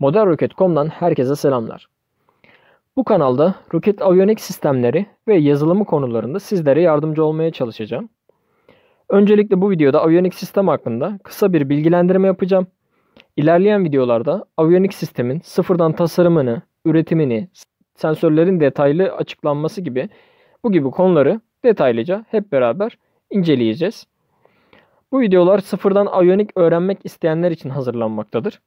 ModernRoket.com'dan herkese selamlar. Bu kanalda roket aviyonik sistemleri ve yazılımı konularında sizlere yardımcı olmaya çalışacağım. Öncelikle bu videoda aviyonik sistem hakkında kısa bir bilgilendirme yapacağım. İlerleyen videolarda aviyonik sistemin sıfırdan tasarımını, üretimini, sensörlerin detaylı açıklanması gibi bu gibi konuları detaylıca hep beraber inceleyeceğiz. Bu videolar sıfırdan aviyonik öğrenmek isteyenler için hazırlanmaktadır.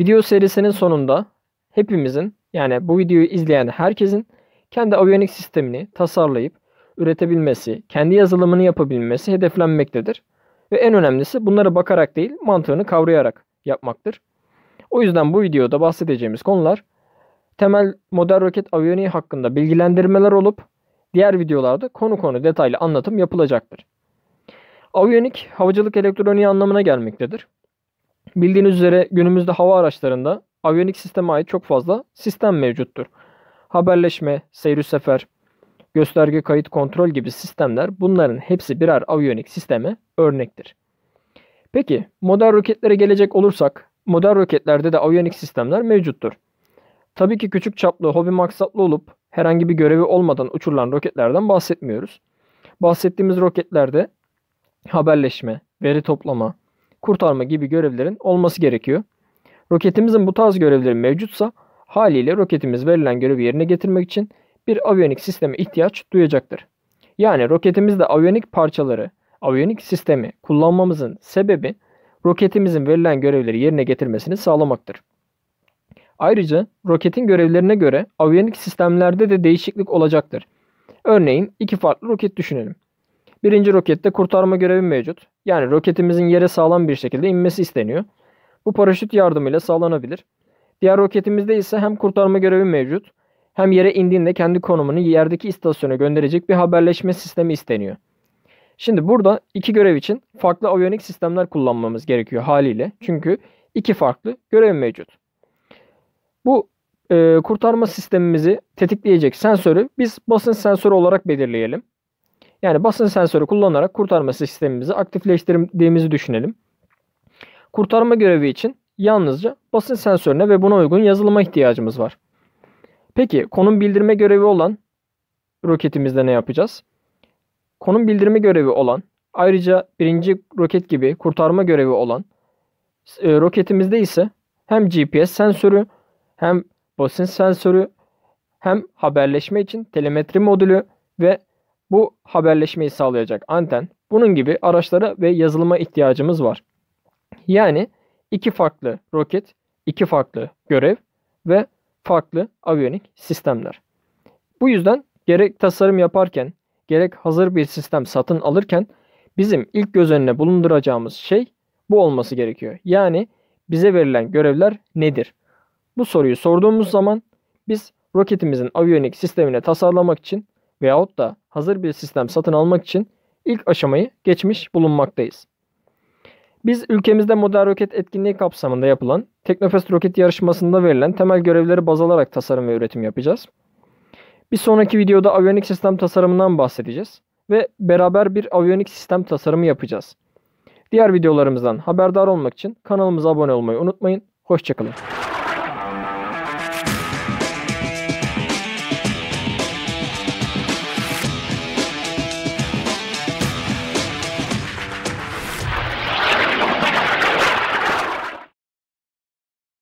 Video serisinin sonunda hepimizin yani bu videoyu izleyen herkesin kendi aviyonik sistemini tasarlayıp üretebilmesi, kendi yazılımını yapabilmesi hedeflenmektedir. Ve en önemlisi bunlara bakarak değil mantığını kavrayarak yapmaktır. O yüzden bu videoda bahsedeceğimiz konular temel model roket aviyoniği hakkında bilgilendirmeler olup diğer videolarda konu konu detaylı anlatım yapılacaktır. Aviyonik havacılık elektroniği anlamına gelmektedir. Bildiğiniz üzere günümüzde hava araçlarında aviyonik sisteme ait çok fazla sistem mevcuttur. Haberleşme, seyir sefer, gösterge kayıt kontrol gibi sistemler bunların hepsi birer aviyonik sisteme örnektir. Peki modern roketlere gelecek olursak modern roketlerde de aviyonik sistemler mevcuttur. Tabii ki küçük çaplı hobi maksatlı olup herhangi bir görevi olmadan uçurulan roketlerden bahsetmiyoruz. Bahsettiğimiz roketlerde haberleşme, veri toplama, kurtarma gibi görevlerin olması gerekiyor. Roketimizin bu tarz görevleri mevcutsa haliyle roketimiz verilen görevi yerine getirmek için bir aviyonik sisteme ihtiyaç duyacaktır. Yani roketimizde aviyonik parçaları, aviyonik sistemi kullanmamızın sebebi roketimizin verilen görevleri yerine getirmesini sağlamaktır. Ayrıca roketin görevlerine göre aviyonik sistemlerde de değişiklik olacaktır. Örneğin iki farklı roket düşünelim. Birinci rokette kurtarma görevi mevcut. Yani roketimizin yere sağlam bir şekilde inmesi isteniyor. Bu paraşüt yardımıyla sağlanabilir. Diğer roketimizde ise hem kurtarma görevi mevcut hem yere indiğinde kendi konumunu yerdeki istasyona gönderecek bir haberleşme sistemi isteniyor. Şimdi burada iki görev için farklı aviyonik sistemler kullanmamız gerekiyor haliyle. Çünkü iki farklı görev mevcut. Bu e, kurtarma sistemimizi tetikleyecek sensörü biz basın sensörü olarak belirleyelim. Yani basın sensörü kullanarak kurtarma sistemimizi aktifleştirdiğimizi düşünelim. Kurtarma görevi için yalnızca basın sensörüne ve buna uygun yazılıma ihtiyacımız var. Peki konum bildirme görevi olan roketimizde ne yapacağız? Konum bildirme görevi olan ayrıca birinci roket gibi kurtarma görevi olan e, roketimizde ise hem GPS sensörü hem basın sensörü hem haberleşme için telemetri modülü ve bu haberleşmeyi sağlayacak anten. Bunun gibi araçlara ve yazılıma ihtiyacımız var. Yani iki farklı roket, iki farklı görev ve farklı aviyonik sistemler. Bu yüzden gerek tasarım yaparken, gerek hazır bir sistem satın alırken bizim ilk göz önüne bulunduracağımız şey bu olması gerekiyor. Yani bize verilen görevler nedir? Bu soruyu sorduğumuz zaman biz roketimizin aviyonik sistemini tasarlamak için veyahut da hazır bir sistem satın almak için ilk aşamayı geçmiş bulunmaktayız. Biz ülkemizde model roket etkinliği kapsamında yapılan Teknofest roket yarışmasında verilen temel görevleri baz alarak tasarım ve üretim yapacağız. Bir sonraki videoda aviyonik sistem tasarımından bahsedeceğiz ve beraber bir aviyonik sistem tasarımı yapacağız. Diğer videolarımızdan haberdar olmak için kanalımıza abone olmayı unutmayın. Hoşçakalın.